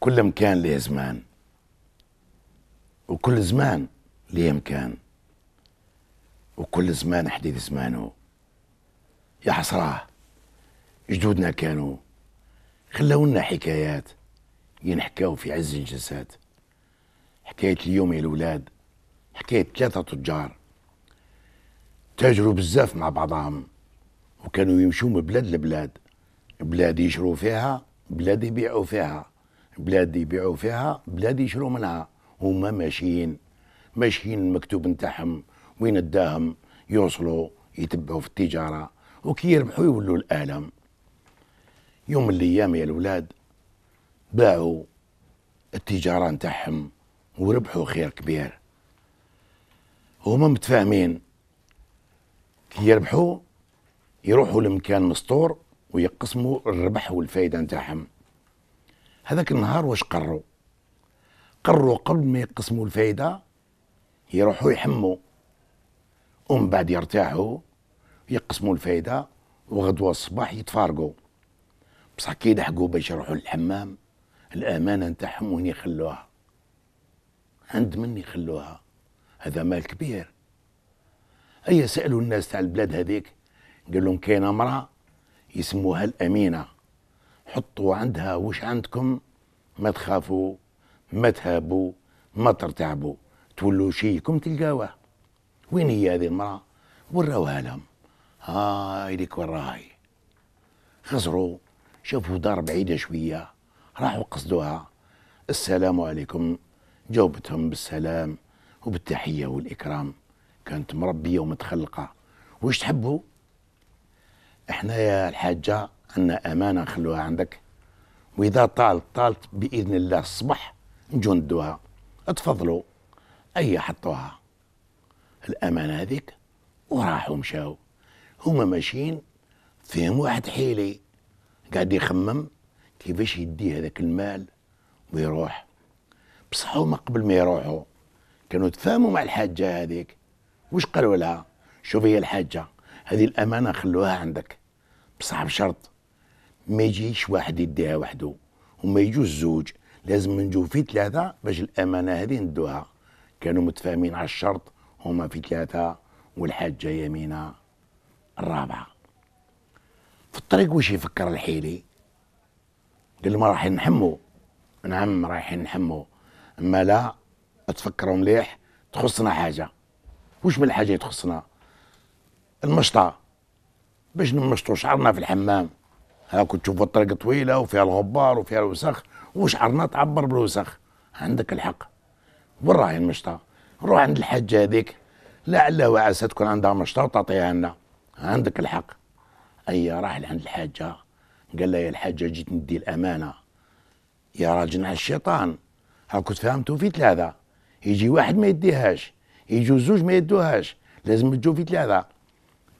كل مكان له زمان وكل زمان له مكان وكل زمان حديد زمانه يا حسراه جدودنا كانوا خلونا حكايات ينحكاو في عز الجسد حكاية اليوم يا الولاد حكاية ثلاثة تجار تاجروا بزاف مع بعضهم وكانوا يمشوا من بلاد لبلاد بلاد يشروا فيها بلاد يبيعوا فيها بلاد يبيعوا فيها بلاد يشروا منها هما ماشيين ماشيين المكتوب نتاعهم وين اداهم يوصلوا يتبعوا في التجاره وكي يربحوا يولوا الالم يوم من الايام يا الاولاد باعوا التجاره نتاعهم وربحوا خير كبير هما متفاهمين كي يربحوا يروحوا لمكان مسطور ويقسموا الربح والفايده نتاعهم هذاك النهار واش قروا قروا قبل ما يقسموا الفايده يروحوا يحموا ومن بعد يرتاحوا يقسموا الفايده وغدوه الصباح يتفارقوا بصح كي يلحقوا باش يروحوا للحمام الامانه نتاعهم وين يخلوها عند من يخلوها هذا مال كبير اي سالوا الناس تاع البلاد هذيك قال لهم كاينه امراه يسموها الامينه حطوا عندها وش عندكم ما تخافوا ما تهابوا ما ترتعبوا تولوا شيكم تلقاوه وين هي هذه المرأة وراوها لهم هاي ليك وراهاي خسروا شافوا دار بعيدة شوية راحوا قصدوها السلام عليكم جاوبتهم بالسلام وبالتحية والإكرام كانت مربية ومتخلقة وش تحبوا احنا يا الحاجة عندنا امانه نخلوها عندك واذا طالت طالت باذن الله الصبح نجندوها تفضلوا اي حطوها الامانه هذيك وراحوا مشاو هما ماشيين فيهم واحد حيلي قاعد يخمم كيفاش يدي هذاك المال ويروح بصح هما قبل ما يروحوا كانوا تفاهموا مع الحاجه هذيك واش قالوا لها شوفي يا الحاجه هذه الامانه خلوها عندك بصح بشرط ما يجيش واحد يديها وحده وما يجوش زوج لازم نجو في ثلاثة باش الأمانة هذه ندوها كانوا متفاهمين على الشرط هما في ثلاثة والحاجة يمينة الرابعة في الطريق واش يفكر الحيلي قال ما رايحين نحمو نعم رايحين نحمو اما لا تفكروا مليح تخصنا حاجه واش من حاجه تخصنا المشطه باش نمشطو شعرنا في الحمام انا كنت تشوف الطريق طويله وفيها الغبار وفيها الوسخ وشعرنا تعبر بالوسخ عندك الحق وين راهي المشطه روح عند الحاجه هذيك لعل وعسى تكون عندها مشطه وتعطيها لنا عندك الحق اي راح لعند الحاجه قال لها يا الحاجه جيت ندي الامانه يا راجل على الشيطان ها كنت فهمتو في ثلاثه يجي واحد ما يديهاش يجوا زوج ما يدوهاش لازم تجو في ثلاثه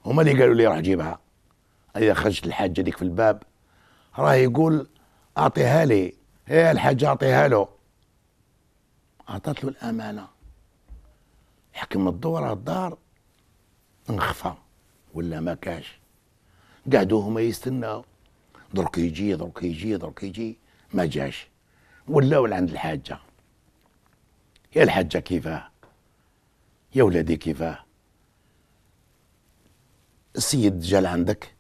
هما اللي قالوا لي روح جيبها اذا خرجت الحاجه ديك في الباب راه يقول اعطيها لي هي الحاجه اعطيها له اعطت له الامانه حكم الدورة الدار انخفى ولا ما كاش قعدوا هما يستناو درك يجي درك يجي درك يجي ما جاش ولاو عند الحاجه يا الحاجه كيفاه يا ولادي كيفاه السيد جا عندك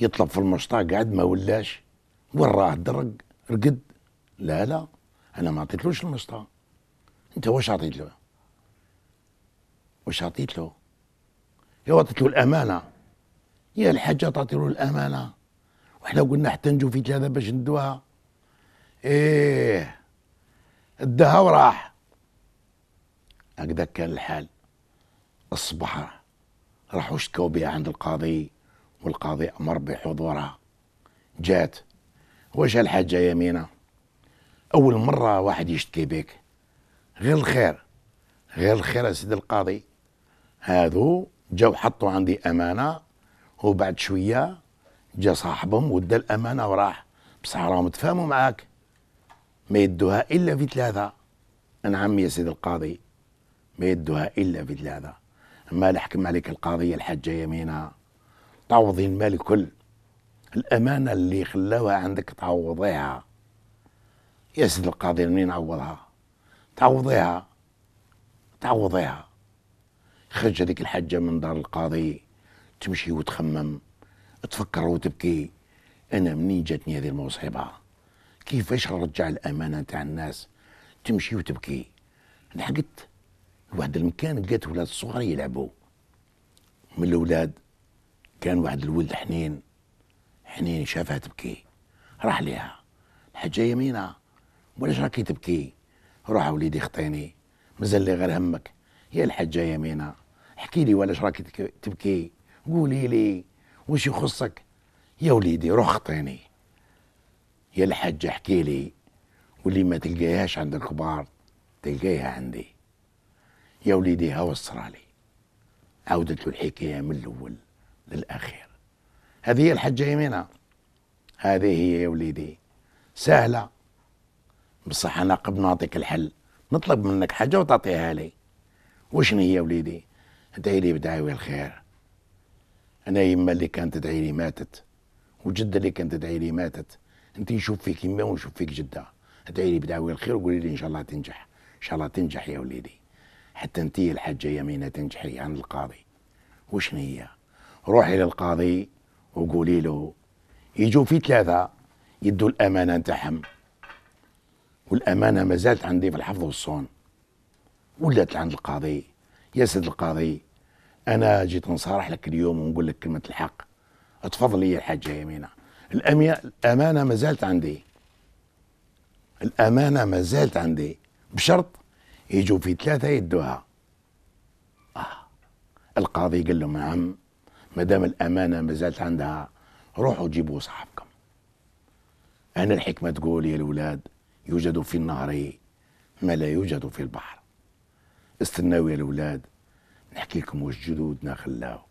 يطلب في المشطة قعد ما ولاش وين راه درج رقد لا لا انا ما عطيتلوش المشطة انت واش عطيت له واش عطيت له يا عطيت له الامانه يا الحاجه تعطي له الامانه وحنا قلنا حتى نجو في هذا باش ندوها ايه اداها وراح هكذا كان الحال الصبح راحوا شكاو بها عند القاضي والقاضي أمر بحضورها جات واش الحاجة يمينة أول مرة واحد يشتكي بك غير الخير غير الخير يا القاضي هادو جاو حطوا عندي أمانة وبعد شوية جا صاحبهم ودى الأمانة وراح بصح راهم تفاهموا معاك ما يدوها إلا في ثلاثة نعم يا سيد القاضي ما يدوها إلا في ثلاثة أما لحكم عليك القاضية الحجة يمينها تعوضي المال الكل الأمانة اللي خلاوها عندك تعوضيها يا سيد القاضي منين عوضها تعوضيها تعوضيها خرج هذيك الحاجة من دار القاضي تمشي وتخمم تفكر وتبكي أنا منين جاتني هذه المصيبة كيفاش نرجع الأمانة تاع الناس تمشي وتبكي لحقت واحد المكان لقيت ولاد صغار يلعبوا من الاولاد كان واحد الولد حنين حنين شافها تبكي راح ليها الحاجة يمينة ولاش راكي تبكي روح وليدي خطيني مازال لي غير همك يا الحاجة يمينة احكي لي ولاش راكي تبكي قولي لي واش يخصك يا وليدي روح خطيني يا الحاجة احكي لي واللي ما تلقايهاش عند الكبار تلقايها عندي يا وليدي ها وصرالي عودت له الحكاية من الأول للاخير هذه هي الحجة يمينها هذه هي يا وليدي سهلة بصح أنا قبل نعطيك الحل نطلب منك حاجة وتعطيها لي وشنو هي يا وليدي ادعي لي بدعاوي الخير أنا يما اللي كانت تدعي لي ماتت وجدة اللي كانت تدعي لي ماتت أنت نشوف فيك يما ونشوف فيك جدة ادعي لي بدعاوي الخير وقولي لي إن شاء الله تنجح إن شاء الله تنجح يا وليدي حتى انتي الحجة يمينة تنجحي عن القاضي وشنو هي روحي للقاضي وقولي له يجوا في ثلاثة يدوا الأمانة نتاعهم والأمانة ما زالت عندي في الحفظ والصون ولات عند القاضي يا سيد القاضي أنا جيت نصارح لك اليوم ونقول لك كلمة الحق تفضلي يا الحاجة يمينة الأمانة ما زالت عندي الأمانة ما زالت عندي بشرط يجوا في ثلاثة يدوها آه القاضي قال له نعم ما دام الامانه ما زالت عندها روحوا جيبوا صاحبكم انا الحكمه تقول يا الاولاد يوجد في النهر ما لا يوجد في البحر استناو يا الاولاد نحكي لكم واش جدودنا خلاو